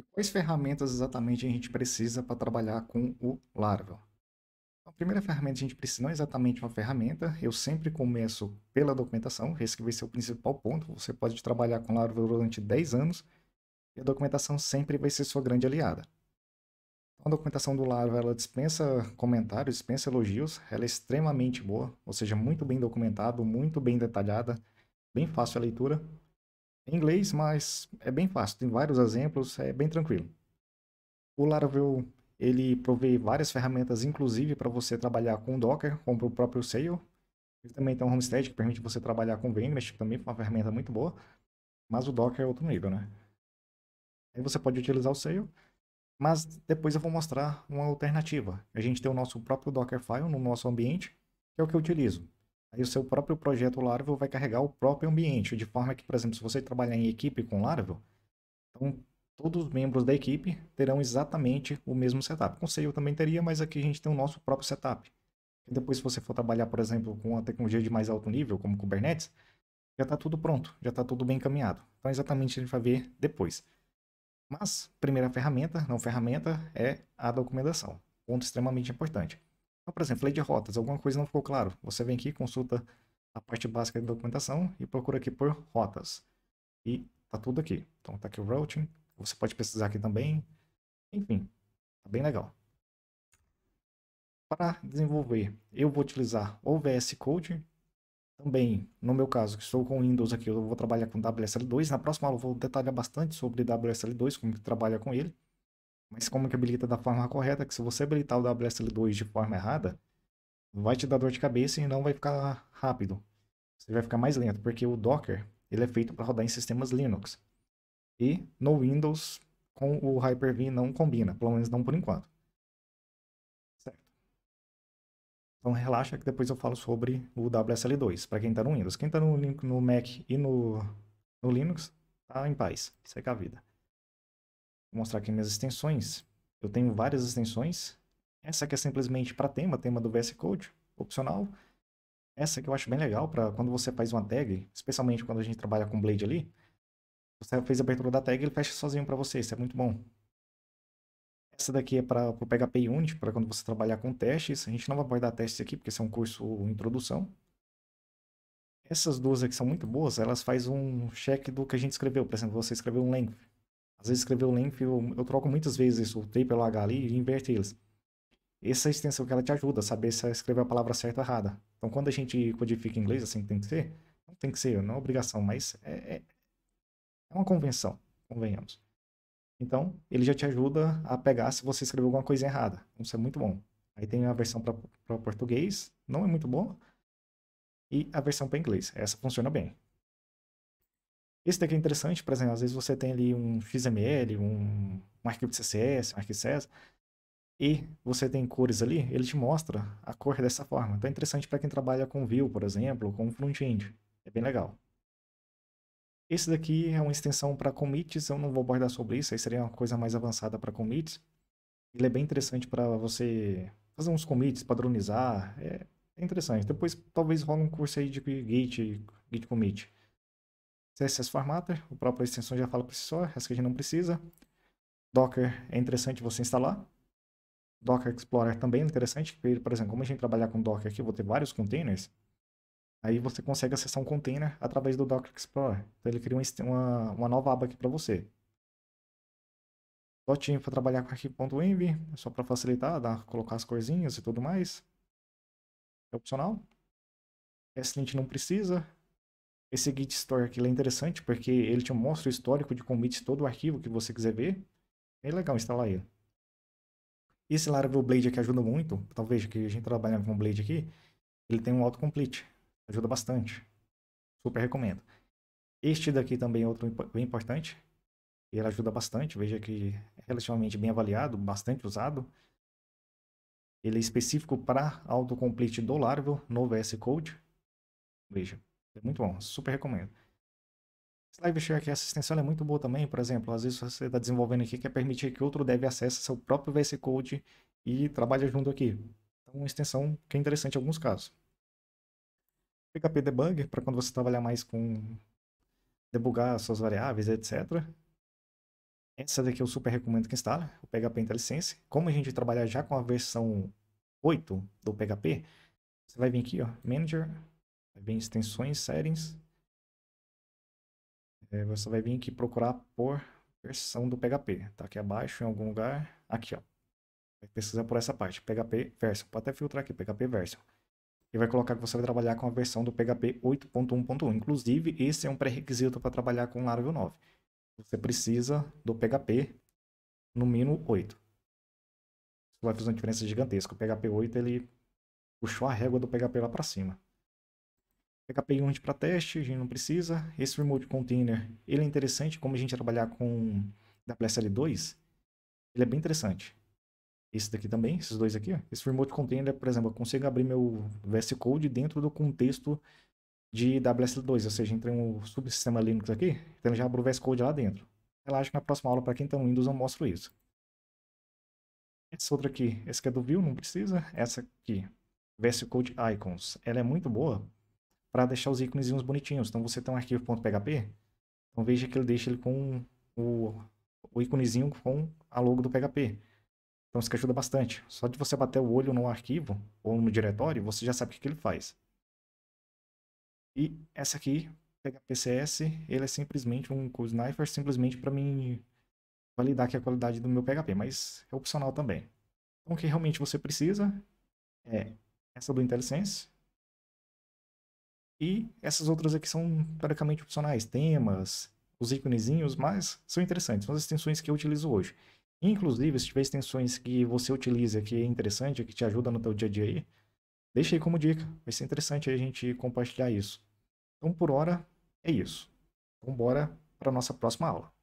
E quais ferramentas exatamente a gente precisa para trabalhar com o Laravel? A primeira ferramenta a gente precisa não é exatamente uma ferramenta, eu sempre começo pela documentação, esse que vai ser o principal ponto, você pode trabalhar com Laravel durante 10 anos e a documentação sempre vai ser sua grande aliada. Então, a documentação do Laravel ela dispensa comentários, dispensa elogios, ela é extremamente boa, ou seja, muito bem documentada, muito bem detalhada, bem fácil a leitura em inglês, mas é bem fácil, tem vários exemplos, é bem tranquilo. O Laravel ele provê várias ferramentas, inclusive para você trabalhar com Docker, com o próprio Sail. Ele também tem um Homestead que permite você trabalhar com VMesh, que também é uma ferramenta muito boa. Mas o Docker é outro nível, né? Aí você pode utilizar o Sail, mas depois eu vou mostrar uma alternativa. A gente tem o nosso próprio Dockerfile no nosso ambiente, que é o que eu utilizo aí o seu próprio projeto Laravel vai carregar o próprio ambiente, de forma que, por exemplo, se você trabalhar em equipe com Laravel, então todos os membros da equipe terão exatamente o mesmo setup. eu também teria, mas aqui a gente tem o nosso próprio setup. E depois, se você for trabalhar, por exemplo, com uma tecnologia de mais alto nível, como Kubernetes, já está tudo pronto, já está tudo bem encaminhado. Então, é exatamente a gente vai ver depois. Mas, primeira ferramenta, não ferramenta, é a documentação. Ponto extremamente importante. Então, por exemplo, lei de rotas, alguma coisa não ficou claro. Você vem aqui, consulta a parte básica da documentação e procura aqui por rotas. E tá tudo aqui. Então tá aqui o routing, você pode pesquisar aqui também. Enfim, tá bem legal. Para desenvolver, eu vou utilizar o VS Code. Também, no meu caso, que estou com Windows aqui, eu vou trabalhar com WSL2. Na próxima aula eu vou detalhar bastante sobre WSL2, como que trabalha com ele mas como que habilita da forma correta, que se você habilitar o WSL2 de forma errada, vai te dar dor de cabeça e não vai ficar rápido. Você vai ficar mais lento, porque o Docker ele é feito para rodar em sistemas Linux. E no Windows, com o Hyper-V não combina, pelo menos não por enquanto. Certo. Então relaxa que depois eu falo sobre o WSL2, para quem está no Windows. Quem está no, no Mac e no, no Linux, tá em paz, seca a vida. Vou mostrar aqui minhas extensões. Eu tenho várias extensões. Essa aqui é simplesmente para tema, tema do VS Code, opcional. Essa aqui eu acho bem legal para quando você faz uma tag, especialmente quando a gente trabalha com Blade ali. Você fez a abertura da tag, ele fecha sozinho para você, isso é muito bom. Essa daqui é para o PHP Unit, para quando você trabalhar com testes. A gente não vai abordar testes aqui, porque esse é um curso introdução. Essas duas aqui são muito boas, elas fazem um check do que a gente escreveu. Por exemplo, você escreveu um length. Às vezes escreveu o link, eu, eu troco muitas vezes isso, o tape pelo H ali e inverte eles. Essa extensão que ela te ajuda a saber se escrever a palavra certa ou errada. Então quando a gente codifica em inglês, assim que tem que ser, não tem que ser, não é obrigação, mas é, é, é uma convenção, convenhamos. Então, ele já te ajuda a pegar se você escreveu alguma coisa errada. Isso é muito bom. Aí tem a versão para português, não é muito bom. E a versão para inglês. Essa funciona bem. Esse daqui é interessante, por exemplo, às vezes você tem ali um XML, um, um arquivo de CSS, um arquivo CSS, e você tem cores ali, ele te mostra a cor dessa forma. Então é interessante para quem trabalha com Vue, por exemplo, ou com front-end. É bem legal. Esse daqui é uma extensão para commits, eu não vou abordar sobre isso, aí seria uma coisa mais avançada para commits. Ele é bem interessante para você fazer uns commits, padronizar, é, é interessante. Depois talvez rola um curso aí de Git, Git Commit. CSS Formatter, o próprio extensão já fala para si só, essa que a gente não precisa. Docker é interessante você instalar. Docker Explorer também é interessante, porque, por exemplo, como a gente trabalhar com Docker aqui, eu vou ter vários containers, aí você consegue acessar um container através do Docker Explorer. Então ele cria uma, uma nova aba aqui para você. Dotinho para trabalhar com arquivo.env, só para facilitar, dar, colocar as corzinhas e tudo mais. É opcional. essa a gente não precisa, esse Git Store aqui é interessante porque ele te mostra o histórico de commits todo o arquivo que você quiser ver. É legal instalar ele. Esse Laravel Blade aqui ajuda muito, talvez que a gente trabalha com Blade aqui, ele tem um autocomplete, ajuda bastante. Super recomendo. Este daqui também é outro bem importante, ele ajuda bastante, veja que é relativamente bem avaliado, bastante usado. Ele é específico para autocomplete do Laravel no VS Code. Veja. É muito bom, super recomendo. Esse live share aqui, a é muito boa também, por exemplo, às vezes você está desenvolvendo aqui quer permitir que outro dev acesse seu próprio VS Code e trabalhe junto aqui. Então, uma extensão que é interessante em alguns casos. PHP Debugger, para quando você trabalhar mais com debugar suas variáveis, etc. Essa daqui eu super recomendo que instale, o PHP IntelliSense. Como a gente trabalha já com a versão 8 do PHP, você vai vir aqui, ó, Manager, vem em extensões, settings. É, você vai vir aqui procurar por versão do PHP. Tá aqui abaixo, em algum lugar. Aqui, ó. Vai pesquisar por essa parte, PHP version. Pode até filtrar aqui, PHP version. E vai colocar que você vai trabalhar com a versão do PHP 8.1.1. Inclusive, esse é um pré-requisito para trabalhar com Laravel 9. Você precisa do PHP no mínimo 8. Isso vai fazer uma diferença gigantesca. O PHP 8, ele puxou a régua do PHP lá para cima. PKP Unit para teste, a gente não precisa. Esse remote container, ele é interessante, como a gente trabalhar com WSL2, ele é bem interessante. Esse daqui também, esses dois aqui. Ó. Esse remote container, por exemplo, eu consigo abrir meu VS Code dentro do contexto de WSL2, ou seja, entrei um subsistema Linux aqui, então já abro o VS Code lá dentro. Relaxa que na próxima aula, para quem está no Windows, eu mostro isso. Essa outra aqui, essa aqui é do View, não precisa. Essa aqui, VS Code Icons, ela é muito boa para deixar os ícones bonitinhos. Então você tem um arquivo.php, então veja que ele deixa ele com o, o íconezinho com a logo do PHP. Então isso que ajuda bastante. Só de você bater o olho no arquivo ou no diretório, você já sabe o que, que ele faz. E essa aqui, PHPCS, ele é simplesmente um CodeSniper, simplesmente para mim validar que a qualidade do meu PHP, mas é opcional também. Então o que realmente você precisa é essa do IntelliSense, e essas outras aqui são teoricamente opcionais, temas, os íconezinhos, mas são interessantes, são as extensões que eu utilizo hoje. Inclusive, se tiver extensões que você utiliza que é interessante, que te ajuda no teu dia a dia aí, deixa aí como dica, vai ser interessante a gente compartilhar isso. Então, por hora, é isso. Então, bora para a nossa próxima aula.